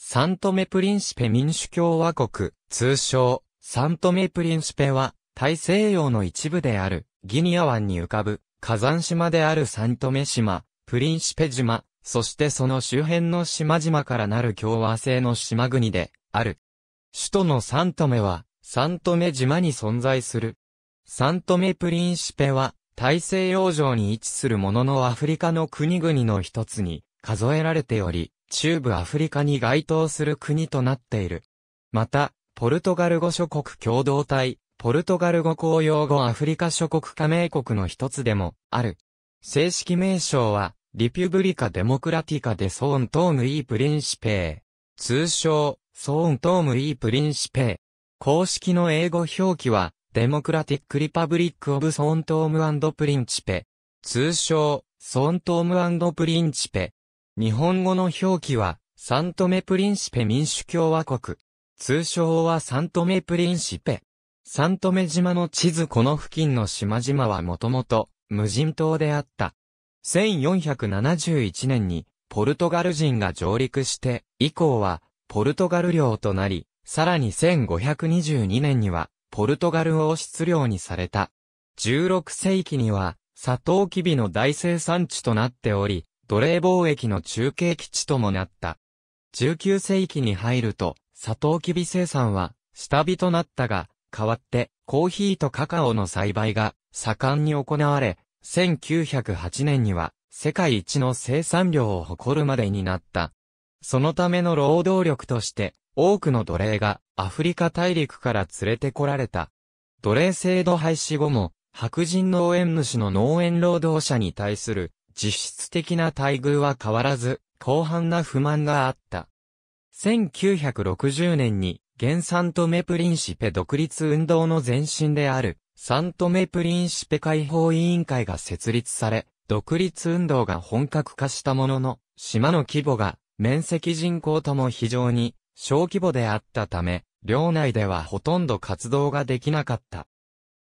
サントメプリンシペ民主共和国、通称、サントメプリンシペは、大西洋の一部である、ギニア湾に浮かぶ、火山島であるサントメ島、プリンシペ島、そしてその周辺の島々からなる共和制の島国で、ある。首都のサントメは、サントメ島に存在する。サントメプリンシペは、大西洋上に位置するもののアフリカの国々の一つに、数えられており、中部アフリカに該当する国となっている。また、ポルトガル語諸国共同体、ポルトガル語公用語アフリカ諸国加盟国の一つでもある。正式名称は、リピュブリカ・デモクラティカ・デ・ソーン・トーム・イー・プリンシペー。通称、ソーン・トーム・イー・プリンシペー。公式の英語表記は、デモクラティック・リパブリック・オブ・ソーン・トーム・プリンチペ。通称、ソーン・トーム・プリンチペ。日本語の表記は、サントメプリンシペ民主共和国。通称はサントメプリンシペ。サントメ島の地図この付近の島々はもともと無人島であった。1471年にポルトガル人が上陸して以降はポルトガル領となり、さらに1522年にはポルトガル王室領にされた。16世紀にはサトウキビの大生産地となっており、奴隷貿易の中継基地ともなった。19世紀に入ると、サトウキビ生産は下火となったが、代わってコーヒーとカカオの栽培が盛んに行われ、1908年には世界一の生産量を誇るまでになった。そのための労働力として多くの奴隷がアフリカ大陸から連れてこられた。奴隷制度廃止後も白人農園主の農園労働者に対する実質的な待遇は変わらず、広範な不満があった。1960年に、現サントメプリンシペ独立運動の前身である、サントメプリンシペ解放委員会が設立され、独立運動が本格化したものの、島の規模が、面積人口とも非常に小規模であったため、領内ではほとんど活動ができなかった。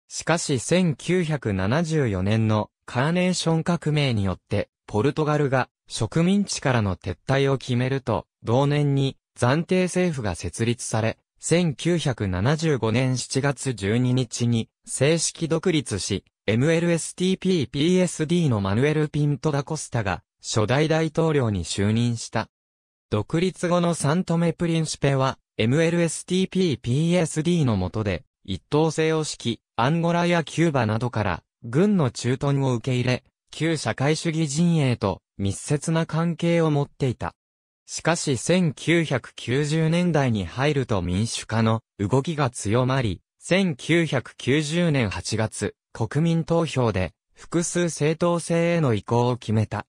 しかし1974年のカーネーション革命によって、ポルトガルが植民地からの撤退を決めると、同年に暫定政府が設立され、1975年7月12日に正式独立し、MLSTP-PSD のマヌエル・ピント・ダ・コスタが初代大統領に就任した。独立後のサントメ・プリンシペは MLSTP-PSD の下で一等西洋式、アンゴラやキューバなどから、軍の駐屯を受け入れ、旧社会主義陣営と密接な関係を持っていた。しかし1990年代に入ると民主化の動きが強まり、1990年8月、国民投票で複数政党制への移行を決めた。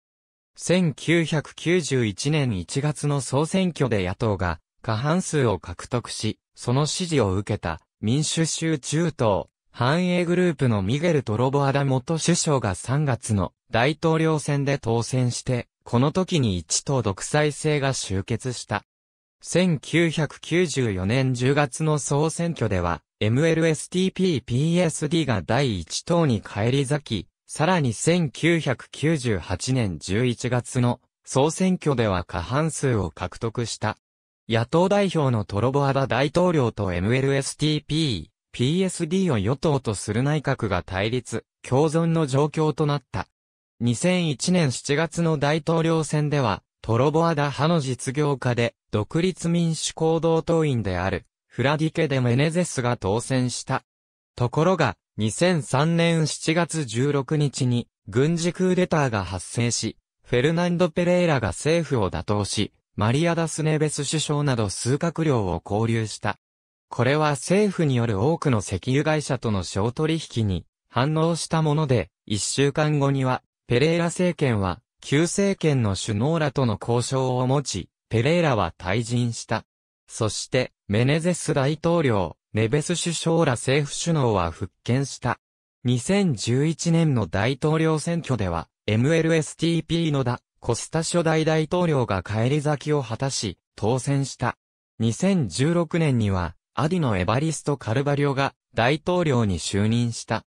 1991年1月の総選挙で野党が過半数を獲得し、その支持を受けた民主州中東、繁栄グループのミゲル・トロボアダ元首相が3月の大統領選で当選して、この時に一党独裁制が終結した。1994年10月の総選挙では、MLSTP-PSD が第1党に返り咲き、さらに1998年11月の総選挙では過半数を獲得した。野党代表のトロボアダ大統領と MLSTP、PSD を与党とする内閣が対立、共存の状況となった。2001年7月の大統領選では、トロボアダ派の実業家で、独立民主行動党員である、フラディケ・デ・メネゼスが当選した。ところが、2003年7月16日に、軍事クーデターが発生し、フェルナンド・ペレイラが政府を打倒し、マリアダ・スネベス首相など数閣僚を交流した。これは政府による多くの石油会社との商取引に反応したもので、一週間後には、ペレイラ政権は、旧政権の首脳らとの交渉を持ち、ペレイラは退陣した。そして、メネゼス大統領、ネベス首相ら政府首脳は復権した。2011年の大統領選挙では、MLSTP のだ、コスタ初代大統領が帰り咲きを果たし、当選した。2016年には、アディのエバリスト・カルバリョが大統領に就任した。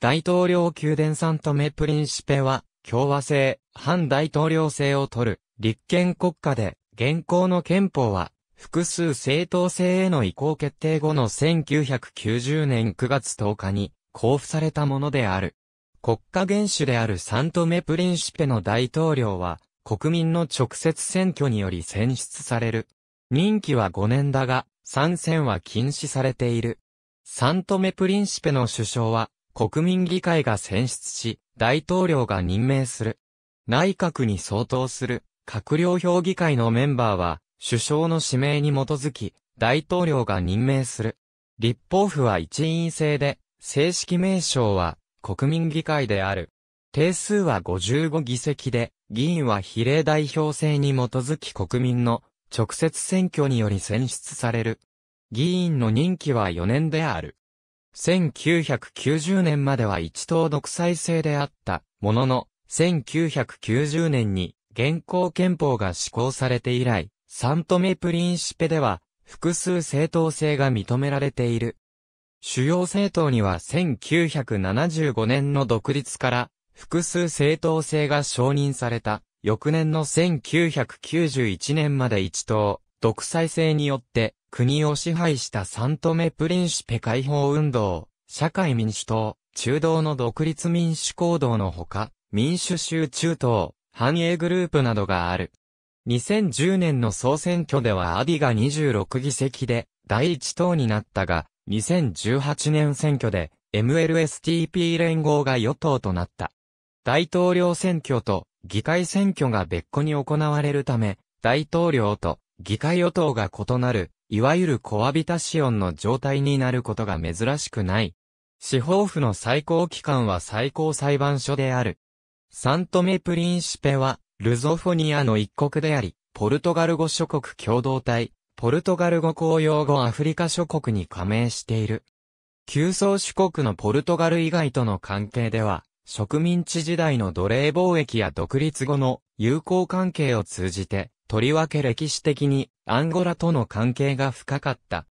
大統領宮殿サントメ・プリンシペは、共和制、反大統領制を取る、立憲国家で、現行の憲法は、複数政党制への移行決定後の1990年9月10日に、交付されたものである。国家元首であるサントメプリンシペの大統領は、国民の直接選挙により選出される。任期は5年だが、参戦は禁止されている。サントメプリンシペの首相は、国民議会が選出し、大統領が任命する。内閣に相当する、閣僚評議会のメンバーは、首相の指名に基づき、大統領が任命する。立法府は一員制で、正式名称は国民議会である。定数は55議席で、議員は比例代表制に基づき国民の直接選挙により選出される。議員の任期は4年である。1990年までは一党独裁制であったものの、1990年に現行憲法が施行されて以来、サントメプリンシペでは複数正当性が認められている。主要政党には1975年の独立から複数政党制が承認された翌年の1991年まで一党独裁制によって国を支配したサントメ・プリンシペ解放運動、社会民主党、中道の独立民主行動のほか、民主集中党、繁栄グループなどがある。2010年の総選挙ではアディが26議席で、第一党になったが、2018年選挙で MLSTP 連合が与党となった。大統領選挙と議会選挙が別個に行われるため、大統領と議会与党が異なる、いわゆるコアビタシオンの状態になることが珍しくない。司法府の最高機関は最高裁判所である。サントメプリンシペは、ルゾフォニアの一国であり、ポルトガル語諸国共同体、ポルトガル語公用語アフリカ諸国に加盟している。旧宗主国のポルトガル以外との関係では、植民地時代の奴隷貿易や独立後の友好関係を通じて、とりわけ歴史的にアンゴラとの関係が深かった。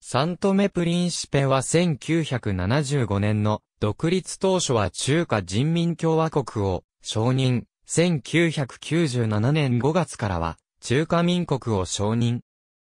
サントメプリンシペは1975年の独立当初は中華人民共和国を承認、1997年5月からは中華民国を承認、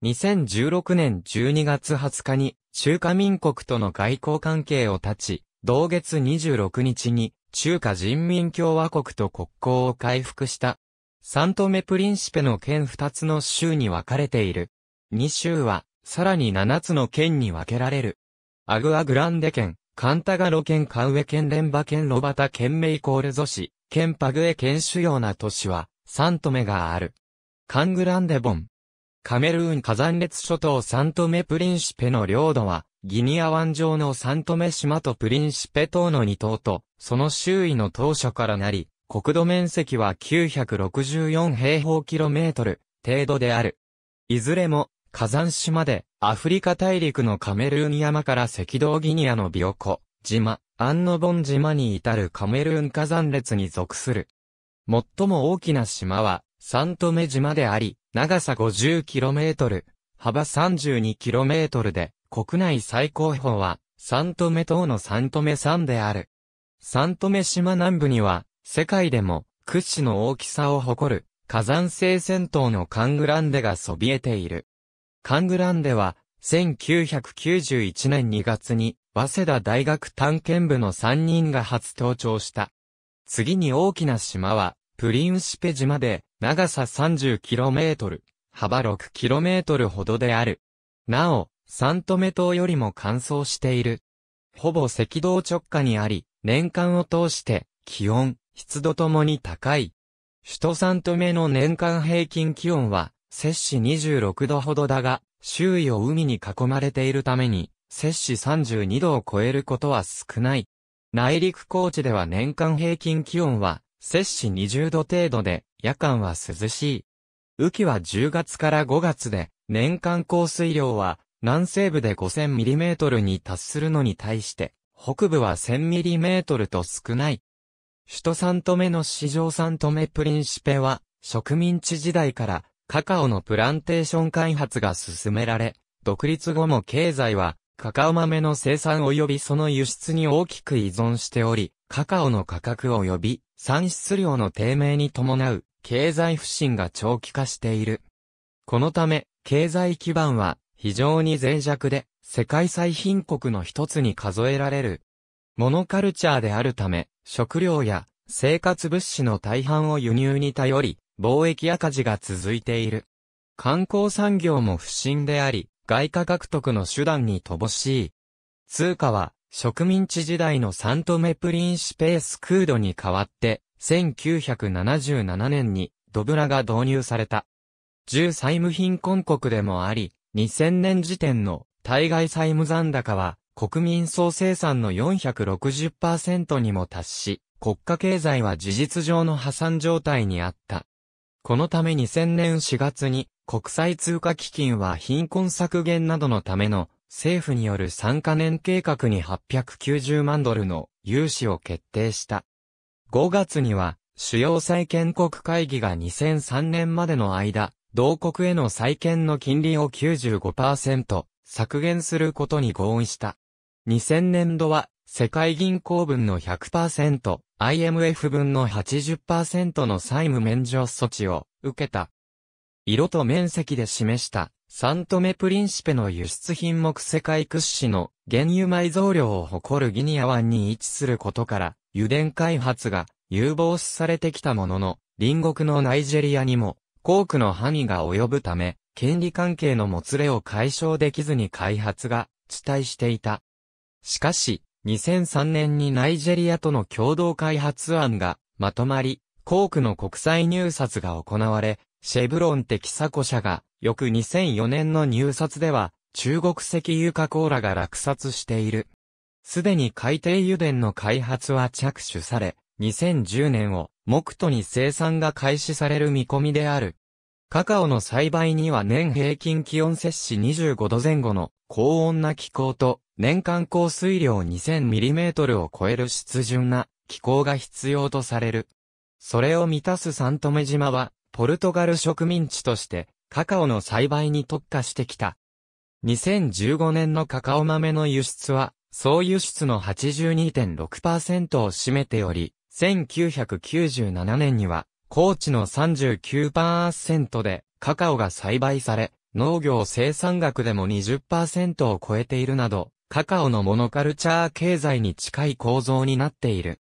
2016年12月20日に中華民国との外交関係を断ち、同月26日に中華人民共和国と国交を回復した。サントメプリンシペの県2つの州に分かれている。2州は、さらに7つの県に分けられる。アグアグランデ県、カンタガロ県、カウエ県、レンバ県、ロバタ県、メイコールゾ市、県パグエ県主要な都市は、サントメがある。カングランデボン、カメルーン火山列諸島サントメプリンシペの領土は、ギニア湾上のサントメ島とプリンシペ島の2島と、その周囲の島所からなり、国土面積は964平方キロメートル程度である。いずれも火山島でアフリカ大陸のカメルーン山から赤道ギニアのビオコ、島、アンノボン島に至るカメルーン火山列に属する。最も大きな島は三戸目島であり、長さ 50km、幅 32km で、国内最高峰は、三戸目島の三戸目山である。三戸目島南部には、世界でも、屈指の大きさを誇る、火山性戦闘のカングランデがそびえている。カングランデは、1991年2月に、早稲田大学探検部の3人が初登頂した。次に大きな島は、プリンシペ島で、長さ 30km、幅 6km ほどである。なお、サントメ島よりも乾燥している。ほぼ赤道直下にあり、年間を通して気温、湿度ともに高い。首都サントメの年間平均気温は、摂氏26度ほどだが、周囲を海に囲まれているために、摂氏32度を超えることは少ない。内陸高地では年間平均気温は、摂氏20度程度で、夜間は涼しい。雨季は10月から5月で、年間降水量は南西部で 5000mm に達するのに対して、北部は 1000mm と少ない。首都サンめの市場サントプリンシペは、植民地時代からカカオのプランテーション開発が進められ、独立後も経済はカカオ豆の生産及びその輸出に大きく依存しており、カカオの価格及び産出量の低迷に伴う経済不振が長期化している。このため、経済基盤は非常に脆弱で、世界最貧国の一つに数えられる。モノカルチャーであるため、食料や生活物資の大半を輸入に頼り、貿易赤字が続いている。観光産業も不振であり、外貨獲得の手段に乏しい。通貨は植民地時代のサントメプリンシペースクードに代わって、1977年にドブラが導入された。重債務貧困国でもあり、2000年時点の対外債務残高は国民総生産の460%にも達し、国家経済は事実上の破産状態にあった。このため2000年4月に国際通貨基金は貧困削減などのための政府による3カ年計画に890万ドルの融資を決定した。5月には、主要債権国会議が2003年までの間、同国への債権の金利を95%削減することに合意した。2000年度は、世界銀行分の100%、IMF 分の80%の債務免除措置を受けた。色と面積で示したサントメプリンシペの輸出品目世界屈指の原油埋蔵量を誇るギニア湾に位置することから、油田開発が有望視されてきたものの、隣国のナイジェリアにも、ーくの範囲が及ぶため、権利関係のもつれを解消できずに開発が、地帯していた。しかし、2003年にナイジェリアとの共同開発案が、まとまり、ーくの国際入札が行われ、シェブロン的サコ社が、翌2004年の入札では、中国石油加工らが落札している。すでに海底油田の開発は着手され、2010年を目途に生産が開始される見込みである。カカオの栽培には年平均気温摂氏25度前後の高温な気候と年間降水量 2000mm を超える湿潤な気候が必要とされる。それを満たすサントメ島はポルトガル植民地として、カカオの栽培に特化してきた。2015年のカカオ豆の輸出は、総輸出の82.6%を占めており、1997年には、高知の39%でカカオが栽培され、農業生産額でも20%を超えているなど、カカオのモノカルチャー経済に近い構造になっている。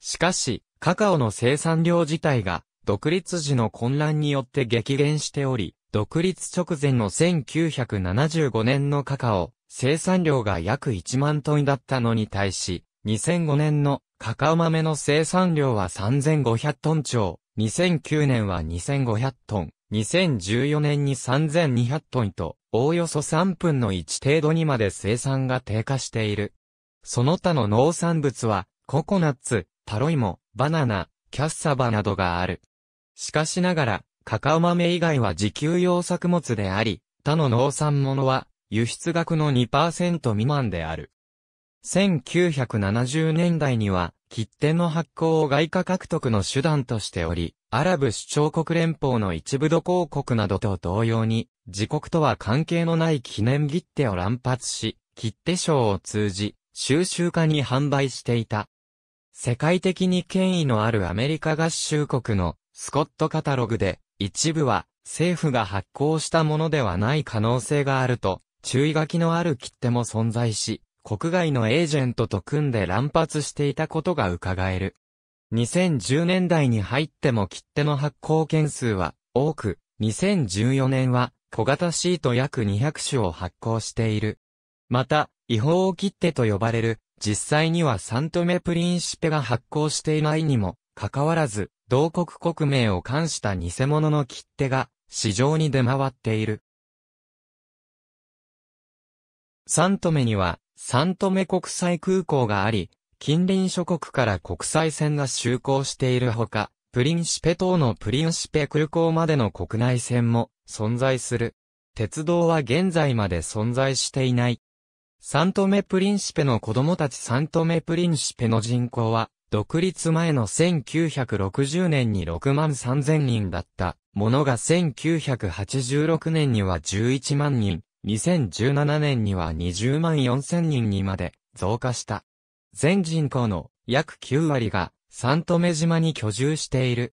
しかし、カカオの生産量自体が独立時の混乱によって激減しており、独立直前の1975年のカカオ、生産量が約1万トンだったのに対し、2005年のカカオ豆の生産量は3500トン超、2009年は2500トン、2014年に3200トンと、おおよそ3分の1程度にまで生産が低下している。その他の農産物は、ココナッツ、タロイモ、バナナ、キャッサバなどがある。しかしながら、カカオ豆以外は自給用作物であり、他の農産物は輸出額の2%未満である。1970年代には、切手の発行を外貨獲得の手段としており、アラブ首長国連邦の一部土公国などと同様に、自国とは関係のない記念切手を乱発し、切手賞を通じ、収集家に販売していた。世界的に権威のあるアメリカ合衆国のスコットカタログで、一部は政府が発行したものではない可能性があると、注意書きのある切手も存在し、国外のエージェントと組んで乱発していたことが伺える。2010年代に入っても切手の発行件数は多く、2014年は小型シート約200種を発行している。また、違法切手と呼ばれる、実際にはサントメプリンシペが発行していないにも、かかわらず、同国国名を冠した偽物の切手が市場に出回っている。サントメには、サントメ国際空港があり、近隣諸国から国際線が就航しているほか、プリンシペ島のプリンシペ空港までの国内線も存在する。鉄道は現在まで存在していない。サントメプリンシペの子供たちサントメプリンシペの人口は独立前の1960年に6万3000人だったものが1986年には11万人、2017年には20万4000人にまで増加した。全人口の約9割がサントメ島に居住している。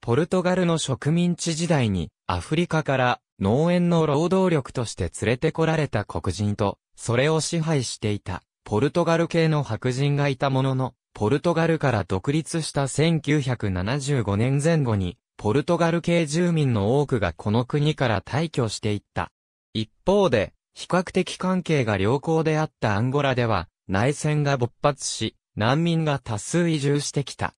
ポルトガルの植民地時代にアフリカから農園の労働力として連れてこられた黒人と、それを支配していたポルトガル系の白人がいたものの、ポルトガルから独立した1975年前後に、ポルトガル系住民の多くがこの国から退去していった。一方で、比較的関係が良好であったアンゴラでは、内戦が勃発し、難民が多数移住してきた。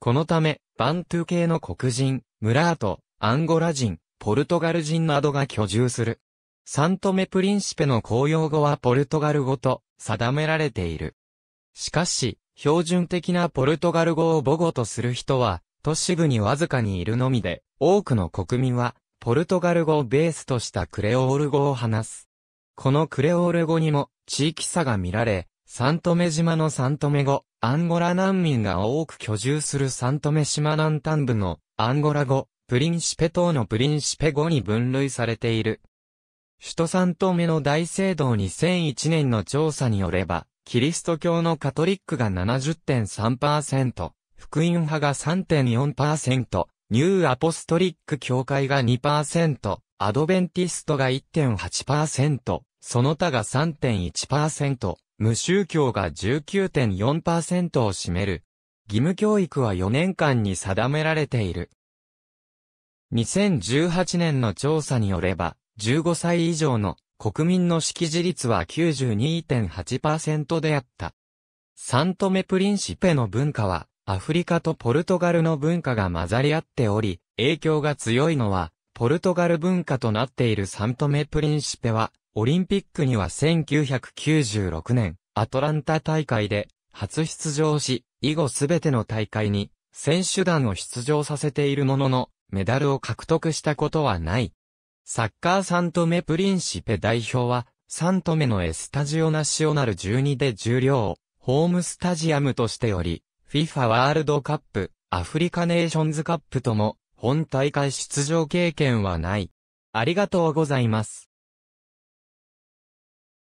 このため、バントゥ系の黒人、ムラート、アンゴラ人、ポルトガル人などが居住する。サントメプリンシペの公用語はポルトガル語と定められている。しかし、標準的なポルトガル語を母語とする人は、都市部にわずかにいるのみで、多くの国民は、ポルトガル語をベースとしたクレオール語を話す。このクレオール語にも地域差が見られ、サントメ島のサントメ語、アンゴラ難民が多く居住するサントメ島南端部のアンゴラ語、プリンシペ島のプリンシペ語に分類されている。首都サントメの大聖堂2001年の調査によれば、キリスト教のカトリックが70.3%、福音派が3.4%、ニューアポストリック教会が2%、アドベンティストが1.8%、その他が3.1%、無宗教が19.4%を占める。義務教育は4年間に定められている。2018年の調査によれば、15歳以上の国民の識字率は92.8%であった。サントメプリンシペの文化は、アフリカとポルトガルの文化が混ざり合っており、影響が強いのは、ポルトガル文化となっているサントメプリンシペは、オリンピックには1996年、アトランタ大会で初出場し、以後すべての大会に選手団を出場させているものの、メダルを獲得したことはない。サッカーサントメプリンシペ代表は、サントメのエスタジオナシオナル12で重量、ホームスタジアムとしており、FIFA ワールドカップ、アフリカネーションズカップとも、本大会出場経験はない。ありがとうございます。